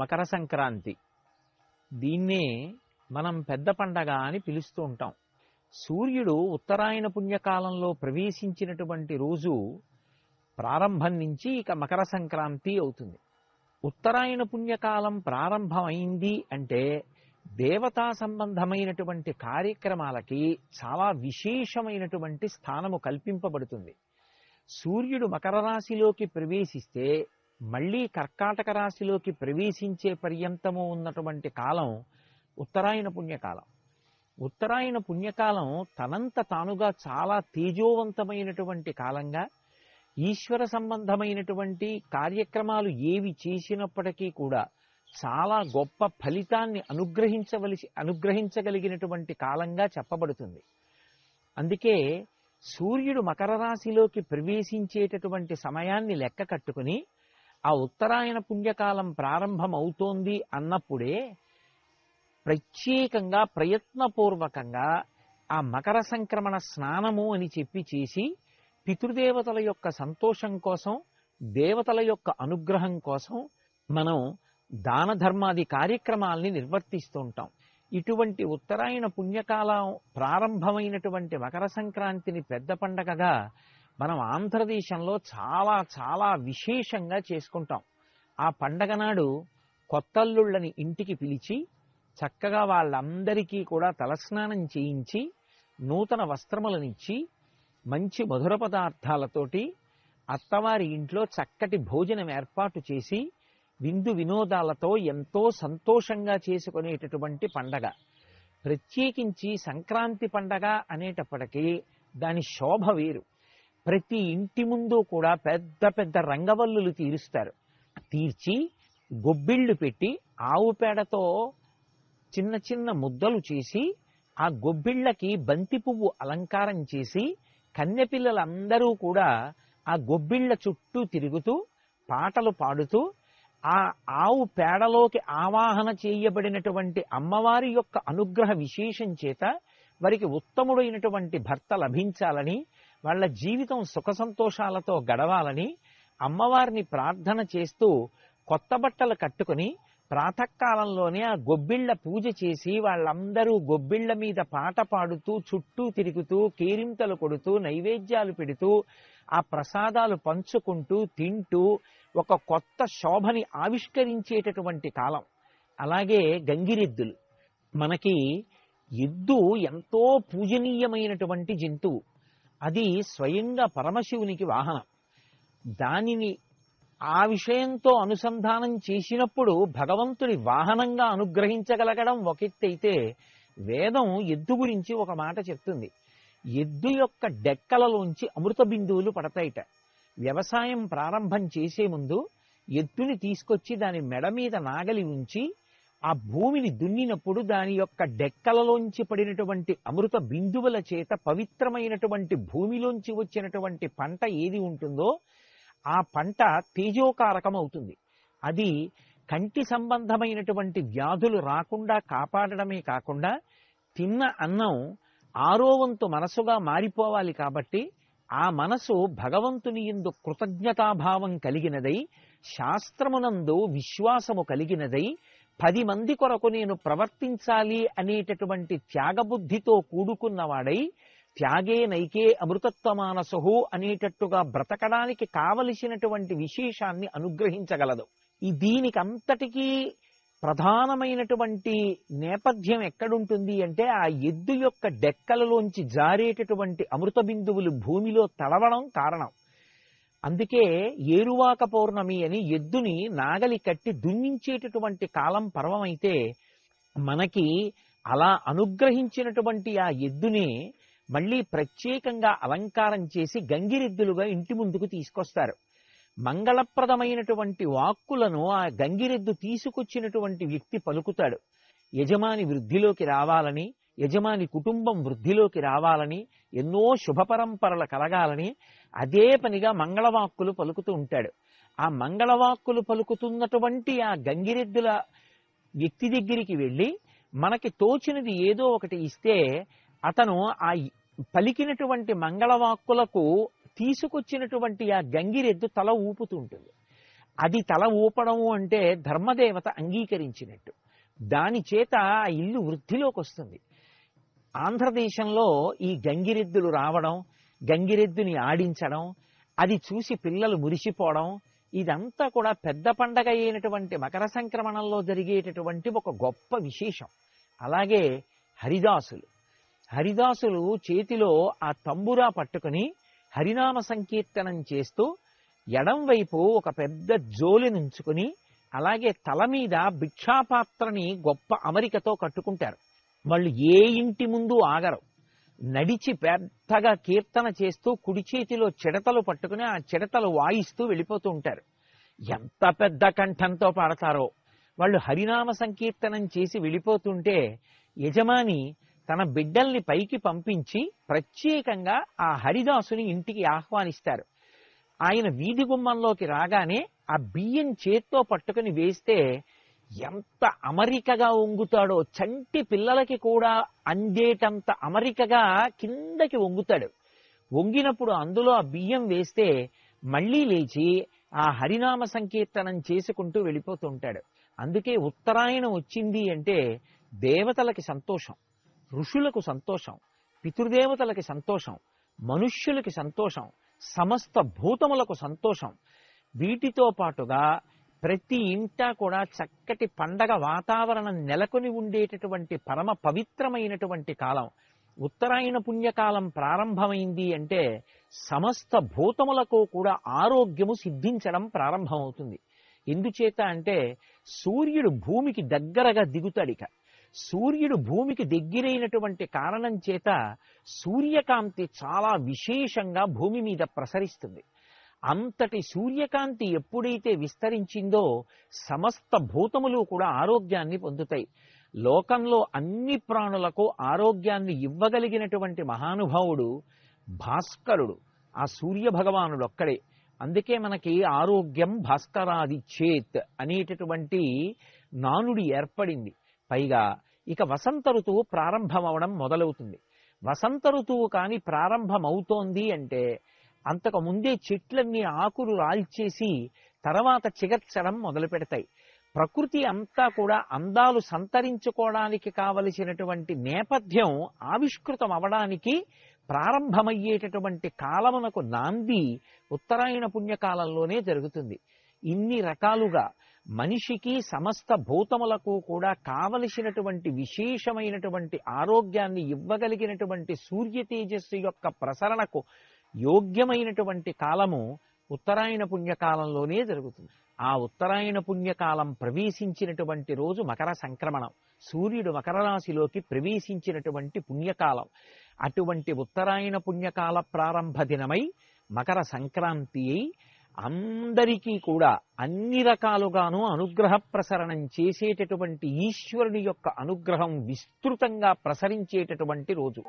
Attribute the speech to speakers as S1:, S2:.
S1: మకర సంక్రాంతి దీన్నే మనం పెద్ద పండగ అని పిలుస్తూ ఉంటాం సూర్యుడు ఉత్తరాయణ పుణ్యకాలంలో ప్రవేశించినటువంటి రోజు ప్రారంభం నుంచి ఇక మకర సంక్రాంతి అవుతుంది ఉత్తరాయణ పుణ్యకాలం ప్రారంభమైంది అంటే దేవతా సంబంధమైనటువంటి కార్యక్రమాలకి చాలా విశేషమైనటువంటి స్థానము కల్పింపబడుతుంది సూర్యుడు మకర రాశిలోకి ప్రవేశిస్తే మళ్ళీ కర్కాటక రాశిలోకి ప్రవేశించే పర్యంతము ఉన్నటువంటి కాలం ఉత్తరాయణ పుణ్యకాలం ఉత్తరాయణ పుణ్యకాలం తనంత తానుగా చాలా తేజోవంతమైనటువంటి కాలంగా ఈశ్వర సంబంధమైనటువంటి కార్యక్రమాలు ఏవి చేసినప్పటికీ కూడా చాలా గొప్ప ఫలితాన్ని అనుగ్రహించవలసి అనుగ్రహించగలిగినటువంటి కాలంగా చెప్పబడుతుంది అందుకే సూర్యుడు మకర రాశిలోకి ప్రవేశించేటటువంటి సమయాన్ని లెక్క కట్టుకుని ఆ ఉత్తరాయణ పుణ్యకాలం ప్రారంభమవుతోంది అన్నప్పుడే ప్రత్యేకంగా ప్రయత్నపూర్వకంగా ఆ మకర సంక్రమణ స్నానము అని చెప్పి చేసి పితృదేవతల యొక్క సంతోషం కోసం దేవతల యొక్క అనుగ్రహం కోసం మనం దాన ధర్మాది కార్యక్రమాల్ని నిర్వర్తిస్తూ ఉంటాం ఇటువంటి ఉత్తరాయణ పుణ్యకాలం ప్రారంభమైనటువంటి మకర సంక్రాంతిని పెద్ద పండగగా మనం ఆంధ్రదేశంలో చాలా చాలా విశేషంగా చేసుకుంటాం ఆ పండగ నాడు కొత్తల్లుళ్ళని ఇంటికి పిలిచి చక్కగా వాళ్ళందరికీ కూడా తలస్నానం చేయించి నూతన వస్త్రములనిచ్చి మంచి మధుర పదార్థాలతోటి అత్తవారి ఇంట్లో చక్కటి భోజనం ఏర్పాటు చేసి విందు వినోదాలతో ఎంతో సంతోషంగా చేసుకునేటటువంటి పండగ ప్రత్యేకించి సంక్రాంతి పండగ అనేటప్పటికీ దాని శోభ వేరు ప్రతి ఇంటి ముందు కూడా పెద్ద పెద్ద రంగవల్లులు తీరుస్తారు తీర్చి గొబ్బిళ్ళు పెట్టి ఆవు పేడతో చిన్న చిన్న ముద్దలు చేసి ఆ గొబ్బిళ్ళకి బంతి పువ్వు అలంకారం చేసి కన్యపిల్లలందరూ కూడా ఆ గొబ్బిళ్ళ చుట్టూ తిరుగుతూ పాటలు పాడుతూ ఆ ఆవు పేడలోకి ఆవాహన చేయబడినటువంటి అమ్మవారి యొక్క అనుగ్రహ విశేషం చేత వారికి ఉత్తముడైనటువంటి భర్త లభించాలని వాళ్ళ జీవితం సుఖ సంతోషాలతో గడవాలని అమ్మవారిని ప్రార్థన చేస్తూ కొత్త బట్టలు కట్టుకుని ప్రాతకాలంలోనే ఆ గొబ్బిళ్ళ పూజ చేసి వాళ్ళందరూ గొబ్బిళ్ళ మీద పాట పాడుతూ చుట్టూ తిరుగుతూ కేరింతలు కొడుతూ నైవేద్యాలు పెడుతూ ఆ ప్రసాదాలు పంచుకుంటూ తింటూ ఒక కొత్త శోభని ఆవిష్కరించేటటువంటి కాలం అలాగే గంగిరెద్దులు మనకి ఎద్దు ఎంతో పూజనీయమైనటువంటి జంతువు అది స్వయంగా పరమశివునికి వాహనం దానిని ఆ విషయంతో అనుసంధానం చేసినప్పుడు భగవంతుడి వాహనంగా అనుగ్రహించగలగడం ఒకటైతే వేదం ఎద్దు గురించి ఒక మాట చెప్తుంది ఎద్దు యొక్క డెక్కలలోంచి అమృత బిందువులు పడతాయిట వ్యవసాయం ప్రారంభం చేసే ముందు ఎద్దుని తీసుకొచ్చి దాని మెడ మీద నాగలి ఉంచి ఆ భూమిని దున్నినప్పుడు దాని యొక్క డెక్కలలోంచి పడినటువంటి అమృత బిందువుల చేత పవిత్రమైనటువంటి భూమిలోంచి వచ్చినటువంటి పంట ఏది ఉంటుందో ఆ పంట తేజోకారకం అవుతుంది అది కంటి సంబంధమైనటువంటి వ్యాధులు రాకుండా కాపాడడమే కాకుండా తిన్న అన్నం ఆరో వంతు మనసుగా మారిపోవాలి కాబట్టి ఆ మనసు భగవంతుని ఎందు కృతజ్ఞతాభావం కలిగినదై శాస్త్రమునందు విశ్వాసము కలిగినదై పది మంది కొరకు నేను ప్రవర్తించాలి అనేటటువంటి త్యాగబుద్ధితో కూడుకున్నవాడై త్యాగే నైకే అమృతత్వ మానసహు అనేటట్టుగా బ్రతకడానికి కావలసినటువంటి విశేషాన్ని అనుగ్రహించగలదు ఈ దీనికి అంతటికీ ప్రధానమైనటువంటి నేపథ్యం ఎక్కడుంటుంది అంటే ఆ ఎద్దు యొక్క డెక్కలలోంచి జారేటటువంటి అమృత బిందువులు భూమిలో తడవడం కారణం అందుకే ఏరువాక పౌర్ణమి అని ఎద్దుని నాగలి కట్టి దున్నించేటటువంటి కాలం పర్వమైతే మనకి అలా అనుగ్రహించినటువంటి ఆ ఎద్దుని మళ్ళీ ప్రత్యేకంగా అలంకారం చేసి గంగిరెద్దులుగా ఇంటి ముందుకు తీసుకొస్తారు మంగళప్రదమైనటువంటి వాక్కులను ఆ గంగిరెద్దు తీసుకొచ్చినటువంటి వ్యక్తి పలుకుతాడు యజమాని వృద్ధిలోకి రావాలని యజమాని కుటుంబం వృద్ధిలోకి రావాలని ఎన్నో శుభపరంపరలు కలగాలని అదే పనిగా మంగళవాక్కులు పలుకుతూ ఉంటాడు ఆ మంగళవాక్కులు పలుకుతున్నటువంటి ఆ గంగిరెద్దుల వ్యక్తి దగ్గరికి వెళ్ళి మనకి తోచినది ఏదో ఒకటి ఇస్తే అతను ఆ పలికినటువంటి మంగళవాక్కులకు తీసుకొచ్చినటువంటి ఆ గంగిరెద్దు తల ఊపుతూ ఉంటుంది అది తల ఊపడము అంటే ధర్మదేవత అంగీకరించినట్టు దాని చేత ఆ ఇల్లు వృద్ధిలోకి వస్తుంది ఆంధ్రదేశంలో ఈ గంగిరెద్దులు రావడం గంగిరెద్దుని ఆడించడం అది చూసి పిల్లలు మురిసిపోవడం ఇదంతా కూడా పెద్ద పండగ అయినటువంటి మకర సంక్రమణంలో జరిగేటటువంటి ఒక గొప్ప విశేషం అలాగే హరిదాసులు హరిదాసులు చేతిలో ఆ తంబురా పట్టుకుని హరినామ సంకీర్తనం చేస్తూ ఎడంవైపు ఒక పెద్ద జోలి నుంచుకుని అలాగే తల మీద భిక్షాపాత్రని గొప్ప అమరికతో కట్టుకుంటారు వాళ్ళు ఏ ఇంటి ముందు ఆగరు నడిచి పెద్దగా కీర్తన చేస్తూ కుడి చేతిలో చిడతలు పట్టుకుని ఆ చిడతలు వాయిస్తూ వెళ్ళిపోతూ ఉంటారు ఎంత పెద్ద కంఠంతో పాడతారో వాళ్ళు హరినామ సంకీర్తనం చేసి వెళ్ళిపోతుంటే యజమాని తన బిడ్డల్ని పైకి పంపించి ప్రత్యేకంగా ఆ హరిదాసుని ఇంటికి ఆహ్వానిస్తారు ఆయన వీధి గుమ్మంలోకి రాగానే ఆ బియ్యం చేత్తో పట్టుకుని వేస్తే ఎంత అమరికగా వంగుతాడో చంటి పిల్లలకి కూడా అందేటంత అమరికగా కిందకి వంగుతాడు వంగినప్పుడు అందులో ఆ బియ్యం వేస్తే మళ్ళీ లేచి ఆ హరినామ సంకీర్తనం చేసుకుంటూ వెళ్ళిపోతుంటాడు అందుకే ఉత్తరాయణం వచ్చింది అంటే దేవతలకి సంతోషం ఋషులకు సంతోషం పితృదేవతలకి సంతోషం మనుష్యులకి సంతోషం సమస్త భూతములకు సంతోషం వీటితో పాటుగా ప్రతి ఇంట కూడా చక్కటి పండగ వాతావరణం నెలకొని ఉండేటటువంటి పరమ పవిత్రమైనటువంటి కాలం ఉత్తరాయణ పుణ్యకాలం ప్రారంభమైంది అంటే సమస్త భూతములకు కూడా ఆరోగ్యము సిద్ధించడం ప్రారంభమవుతుంది ఎందుచేత అంటే సూర్యుడు భూమికి దగ్గరగా దిగుతాడిక సూర్యుడు భూమికి దగ్గరైనటువంటి కారణం చేత సూర్యకాంతి చాలా విశేషంగా భూమి మీద ప్రసరిస్తుంది అంతటి సూర్యకాంతి ఎప్పుడైతే విస్తరించిందో సమస్త భూతములు కూడా ఆరోగ్యాన్ని పొందుతాయి లోకంలో అన్ని ప్రాణులకు ఆరోగ్యాన్ని ఇవ్వగలిగినటువంటి మహానుభావుడు భాస్కరుడు ఆ సూర్య భగవానుడు ఒక్కడే అందుకే మనకి ఆరోగ్యం భాస్కరాది చేత్ అనేటటువంటి నానుడి ఏర్పడింది పైగా ఇక వసంత ఋతువు ప్రారంభమవడం మొదలవుతుంది వసంత ఋతువు కానీ ప్రారంభమవుతోంది అంటే అంతకుముందే చెట్లన్నీ ఆకులు రాల్చేసి తర్వాత చిగర్చడం మొదలు పెడతాయి ప్రకృతి అంతా కూడా అందాలు సంతరించుకోవడానికి కావలసినటువంటి నేపథ్యం ఆవిష్కృతం అవడానికి ప్రారంభమయ్యేటటువంటి కాలమునకు నాంది ఉత్తరాయణ పుణ్యకాలంలోనే జరుగుతుంది ఇన్ని రకాలుగా మనిషికి సమస్త భూతములకు కూడా కావలసినటువంటి విశేషమైనటువంటి ఆరోగ్యాన్ని ఇవ్వగలిగినటువంటి సూర్య తేజస్సు యొక్క ప్రసరణకు యోగ్యమైనటువంటి కాలము ఉత్తరాయణ పుణ్యకాలంలోనే జరుగుతుంది ఆ ఉత్తరాయణ పుణ్యకాలం ప్రవేశించినటువంటి రోజు మకర సంక్రమణం సూర్యుడు మకర రాశిలోకి ప్రవేశించినటువంటి పుణ్యకాలం అటువంటి ఉత్తరాయణ పుణ్యకాల ప్రారంభ దినమై మకర సంక్రాంతి అయి అందరికీ కూడా అన్ని రకాలుగాను అనుగ్రహ ప్రసరణం చేసేటటువంటి ఈశ్వరుని యొక్క అనుగ్రహం విస్తృతంగా ప్రసరించేటటువంటి రోజు